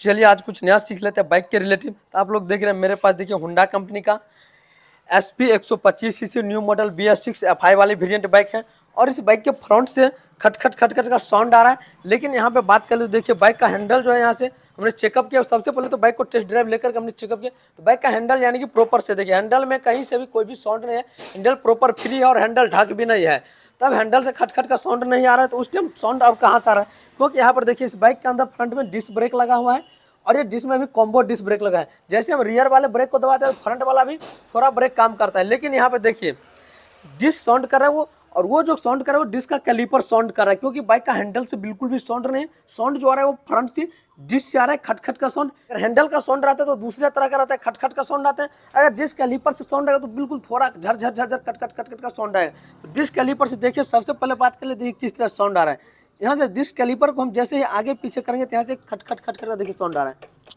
चलिए आज कुछ नया सीख लेते हैं बाइक के रिलेटिव तो आप लोग देख रहे हैं मेरे पास देखिए हुंडा कंपनी का एस पी एक सौ पच्चीस C C new model B S six F I वाली वेरियंट बाइक है और इस बाइक के फ्रंट से खटखट खटखट का साउंड आ रहा है लेकिन यहाँ पे बात कर ले तो देखिए बाइक का हैंडल जो है यहाँ से हमने चेकअप किया सबसे पहले तो बाइक को टेस्ट ड्राइव लेकर हमने चेकअप किया तो बाइक का हैंडल यानी कि प्रॉपर से देखिए हैंडल में कहीं से भी कोई भी साउंड नहीं है हैंडल प्रॉपर फ्री है और हैंडल ढक भी नहीं है तब हैंडल से खटखट का साउंड नहीं आ रहा है तो उस टाइम साउंड अब कहाँ से आ रहा है क्योंकि यहाँ पर देखिए इस बाइक के अंदर फ्रंट में डिस्क ब्रेक लगा हुआ है और ये डिस्क में भी कॉम्बो डिस्क ब्रेक लगा है जैसे हम रियर वाले ब्रेक को दबाते हैं तो फ्रंट वाला भी थोड़ा ब्रेक काम करता है लेकिन यहाँ पर देखिए डिस्क साउंड कर रहा है वो और वो जो साउंड कर रहा है वो डिस्क का कैलिपर साउंड कर रहा है क्योंकि बाइक का हैंडल से बिल्कुल भी साउंड नहीं साउंड जो आ रहा है वो फ्रंट से डिस्क से आ रहा है खटखट का साउंड अगर हैंडल का साउंड रहता है तो दूसरे तरह का रहता है खटखट का साउंड आता है अगर डिस्क कैलिपर से साउंड आएगा तो बिल्कुल थोड़ा झरझर झरझर खटखट खटखट का साउंड आएगा तो डिस्क कैलीपर से देखिए सबसे पहले बात कर ले देखिए किस तरह साउंड आ रहा है यहाँ से डिस्क कैलीपर को हम जैसे ही आगे पीछे करेंगे तो यहाँ से खटखट खटखट का देखिए साउंड आ रहा है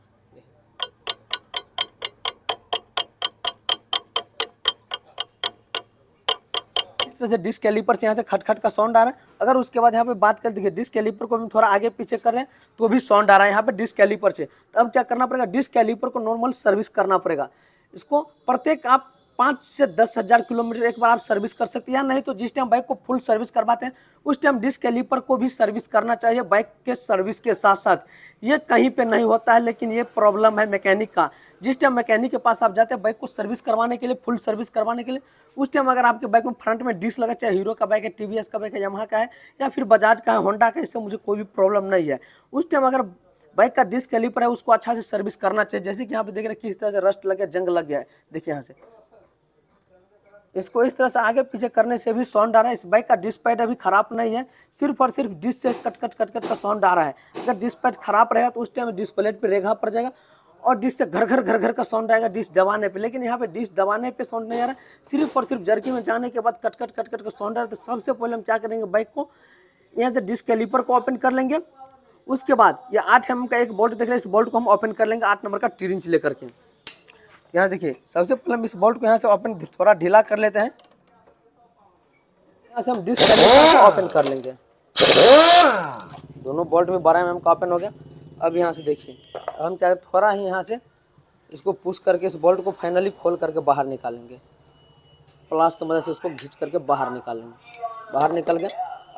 तरह से डिस्क कैलिपर से यहाँ से खटखट का साउंड आ रहा है अगर उसके बाद यहाँ पे बात कर देखिए डिस्क कैलिपर को हम थोड़ा आगे पीछे कर रहे हैं तो भी साउंड आ रहा है यहाँ पे डिस्क कैलिपर से तो अब क्या करना पड़ेगा डिस्क कैलिपर को नॉर्मल सर्विस करना पड़ेगा इसको प्रत्येक आप पाँच से दस हज़ार किलोमीटर एक बार आप सर्विस कर सकते हैं या नहीं तो जिस टाइम बाइक को फुल सर्विस करवाते हैं उस टाइम डिस्क लीपर को भी सर्विस करना चाहिए बाइक के सर्विस के साथ साथ ये कहीं पे नहीं होता है लेकिन ये प्रॉब्लम है मैकेनिक का जिस टाइम मैकेनिक के पास आप जाते हैं बाइक को सर्विस करवाने के लिए फुल सर्विस करवाने के लिए उस टाइम अगर आपके बाइक में फ्रंट में डिस्क लगा चाहे हीरो का बाइक है टी का बाइक है यमहा का है या फिर बजाज का है होंडा का इससे मुझे कोई भी प्रॉब्लम नहीं है उस टाइम अगर बाइक का डिस्क लीपर है उसको अच्छा से सर्विस करना चाहिए जैसे कि यहाँ पे देख रहे हैं किस तरह से रस्ट लग गया जंग लग गया है देखिए यहाँ से इसको इस तरह से आगे पीछे करने से भी साउंड आ रहा है इस बाइक का डिस्पैड अभी खराब नहीं है सिर्फ और सिर्फ डिस्क से कट कट कट कट का साउंड आ रहा है अगर डिस्पैड खराब रहेगा तो उस टाइम डिस्प्लेट पर रेखा पड़ जाएगा और डिस्क से घर घर घर घर का साउंड आएगा डिस्क दबाने पे लेकिन यहाँ पे डिस दबाने पे साउंड नहीं आ रहा सिर्फ और सिर्फ जर्की में जाने के बाद कट कट कट कट का साउंड आ रहा है तो सबसे पहले हम क्या करेंगे बाइक को यहाँ से डिस्क लीपर को ओपन कर लेंगे उसके बाद ये आठ एम का एक बोल्ट देख रहे हैं इस बोल्ट को हम ओपन कर लेंगे आठ नंबर का टीरिंच लेकर के यहाँ देखिए सबसे पहले हम इस बोल्ट को यहाँ से ओपन थोड़ा ढीला कर लेते हैं यहाँ से हम डिस्क ओपन कर लेंगे दोनों बोल्ट में बारह एम mm का ओपन हो गया अब यहाँ से देखिए अब हम क्या थोड़ा ही यहाँ से इसको पुश करके इस बोल्ट को फाइनली खोल करके बाहर निकालेंगे प्लास की मदद से इसको घींच करके बाहर निकालेंगे बाहर निकल गए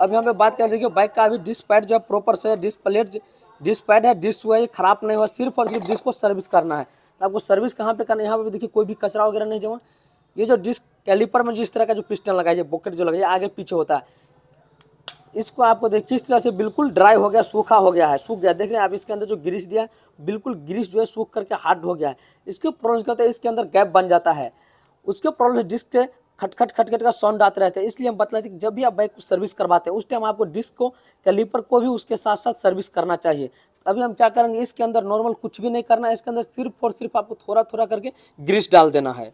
अब यहाँ पे बात करें देखिए बाइक का अभी डिस्क पैड जो है प्रॉपर से डिस्क प्लेट डिस्क पैड है डिस्क हुआ ये खराब नहीं हुआ सिर्फ और सिर्फ डिस्क को सर्विस करना है आपको सर्विस कहाँ पे करना यहाँ पे भी देखिए कोई भी कचरा वगैरह नहीं जमा ये जो डिस्क कैलिपर में जिस तरह का जो पिस्टन लगाई है बॉकेट जो लगाइए आगे पीछे होता है इसको आपको देखिए किस तरह से बिल्कुल ड्राई हो गया सूखा हो गया है सूख गया देख रहे हैं आप इसके अंदर जो ग्रीस दिया बिल्कुल ग्रीस जो है सूख करके हार्ड हो गया है इसके प्रॉब्लम क्या होता है इसके अंदर गैप बन जाता है उसके प्रॉब्लम है डिस्क के खटखट खटखट का साउंड आते रहते हैं इसलिए हम बताते हैं कि जब भी आप बाइक को सर्विस करवाते हैं उस टाइम आपको डिस्क को कैलीपर को भी उसके साथ साथ सर्विस करना चाहिए अभी हम क्या करेंगे इसके अंदर नॉर्मल कुछ भी नहीं करना है इसके अंदर सिर्फ और सिर्फ आपको थोड़ा थोड़ा करके ग्रीस डाल देना है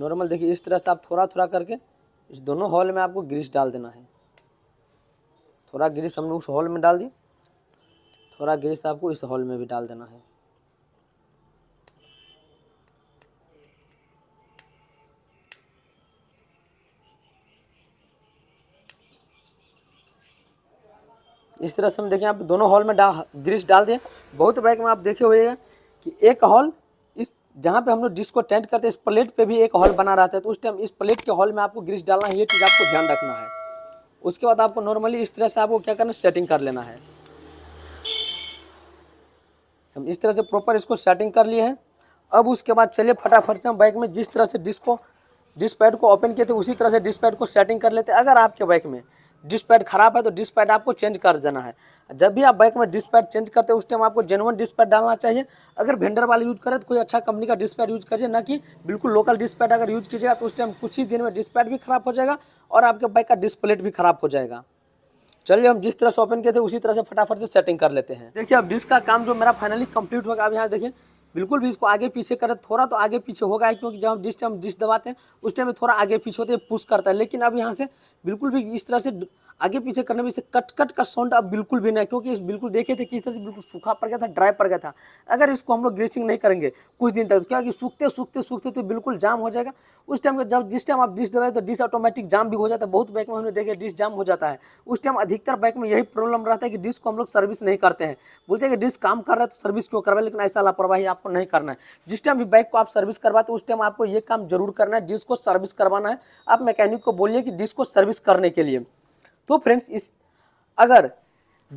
नॉर्मल देखिए इस तरह से आप थोड़ा थोड़ा करके इस दोनों हॉल में आपको ग्रीस डाल देना है थोड़ा ग्रीस हमने उस हॉल में डाल दी थोड़ा ग्रीस आपको इस हॉल में भी डाल देना है इस तरह से हम देखें आप दोनों हॉल में डा ग्रीस डाल दें बहुत बाइक में आप देखे हैं कि एक हॉल इस जहाँ पे हम लोग डिस्को को टेंट करते हैं इस प्लेट पे भी एक हॉल बना रहता है तो उस टाइम इस प्लेट के हॉल में आपको ग्रीस डालना है ये चीज़ आपको ध्यान रखना है उसके बाद आपको नॉर्मली इस तरह से आपको क्या करना है सेटिंग कर लेना है हम इस तरह से प्रॉपर इसको सेटिंग कर लिए हैं अब उसके बाद चलिए फटाफट से हम बाइक में जिस तरह से डिस्को को को ओपन किए थे उसी तरह से डिस्पैड को सेटिंग कर लेते हैं अगर आपके बाइक में डिस्क पैड खराब है तो डिस्क पैड आपको चेंज कर देना है जब भी आप बाइक में डिस्क पैड चेंज करते हैं उस टाइम आपको जेनुअन डिस्क पैड डालना चाहिए अगर वेंडर वाले यूज करें तो कोई अच्छा कंपनी का डिस्क पैड यूज करिए ना कि बिल्कुल लोकल डिस्क पैड अगर यूज कीजिएगा तो उस टाइम कुछ ही दिन में डिस्क पैड भी खराब हो जाएगा और आपके बाइक का डिस्प्लेट भी खराब हो जाएगा चलिए हम जिस तरह से ओपन किए थे उसी तरह से फटाफट से सेटिंग कर लेते हैं देखिए अब डिस्क का काम जो मेरा फाइनली कंप्लीट होगा अब यहाँ देखिए बिल्कुल भी इसको आगे पीछे करें थोड़ा तो आगे पीछे होगा क्योंकि जब जिस टाइम डिस्ट डिश दबाते हैं उस टाइम में थोड़ा आगे पीछे होते हैं पुश करता है लेकिन अब यहाँ से बिल्कुल भी इस तरह से आगे पीछे करने में इसे कट कट का साउंड अब बिल्कुल भी नहीं क्योंकि बिल्कुल देखे थे किस तरह से बिल्कुल सूखा पड़ गया था ड्राई पड़ गया था अगर इसको हम लोग ग्रीसिंग नहीं करेंगे कुछ दिन तक क्योंकि सूखते सूखते सूखते तो बिल्कुल जाम हो जाएगा उस टाइम जब जिस टाइम आप डिश डलाए तो डिश ऑटोमेटिक जाम भी हो जाता है बहुत बाइक में हमने देखे डिश जाम हो जाता है उस टाइम अधिकतर बाइक में यही प्रॉब्लम रहता है कि डिश को हम लोग सर्विस नहीं करते हैं बोलते हैं कि डिश काम कर रहा है तो सर्विस क्यों करवाए लेकिन ऐसा लापरवाही आपको नहीं करना है जिस टाइम भी बाइक को आप सर्विस करवाते उस टाइम आपको ये काम जरूर करना है डिश को सर्विस करवाना है आप मैकेनिक को बोलिए कि डिश को सर्विस करने के लिए तो फ्रेंड्स इस अगर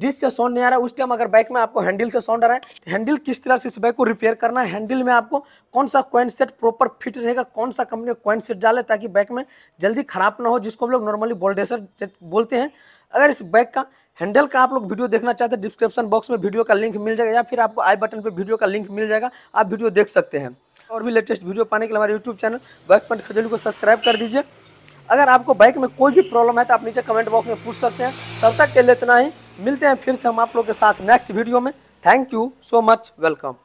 जिस से साउंड नहीं आ रहा है उस टाइम अगर बाइक में आपको हैंडल से साउंड आ रहा है हैंडल किस तरह से इस बाइक को रिपेयर करना है हैंडल में आपको कौन सा कॉइन सेट प्रॉपर फिट रहेगा कौन सा कंपनी का कॉइन सेट डाले ताकि बाइक में जल्दी खराब ना हो जिसको हम लोग नॉर्मली बोल्डेसर बोलते हैं अगर इस बाइक का हैंडल का आप लोग वीडियो देखना चाहते हैं डिस्क्रिप्शन बॉक्स में वीडियो का लिंक मिल जाएगा या फिर आपको आई बटन पर वीडियो का लिंक मिल जाएगा आप वीडियो देख सकते हैं और भी लेटेस्ट वीडियो पाने के लिए हमारे YouTube channel bike point Khajoli को सब्सक्राइब कर दीजिए अगर आपको बाइक में कोई भी प्रॉब्लम है तो आप नीचे कमेंट बॉक्स में पूछ सकते हैं तब तक के लिए इतना ही मिलते हैं फिर से हम आप लोग के साथ नेक्स्ट वीडियो में thank you so much welcome